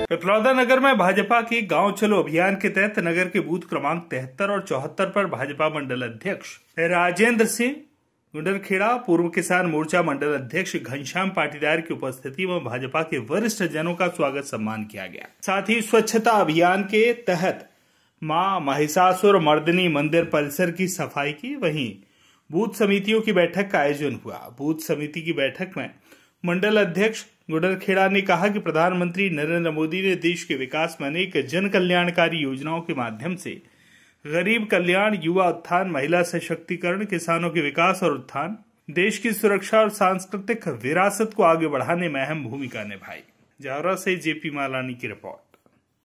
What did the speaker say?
पिपलौदा नगर में भाजपा के गांव चलो अभियान के तहत नगर के बूथ क्रमांक तिहत्तर और चौहत्तर पर भाजपा मंडल अध्यक्ष राजेंद्र सिंह गुंडरखेड़ा पूर्व किसान मोर्चा मंडल अध्यक्ष घनश्याम पाटीदार की उपस्थिति में भाजपा के वरिष्ठ जनों का स्वागत सम्मान किया गया साथ ही स्वच्छता अभियान के तहत मां महिषासुर मर्दनी मंदिर परिसर की सफाई की वहीं बूथ समितियों की बैठक का आयोजन हुआ बूथ समिति की बैठक में मंडल अध्यक्ष गुडरखेड़ा ने कहा कि प्रधानमंत्री नरेंद्र मोदी ने देश के विकास में अनेक जन कल्याणकारी योजनाओं के माध्यम से गरीब कल्याण युवा उत्थान महिला सशक्तिकरण किसानों के विकास और उत्थान देश की सुरक्षा और सांस्कृतिक विरासत को आगे बढ़ाने में अहम भूमिका निभाई जावरा से जेपी मालानी की रिपोर्ट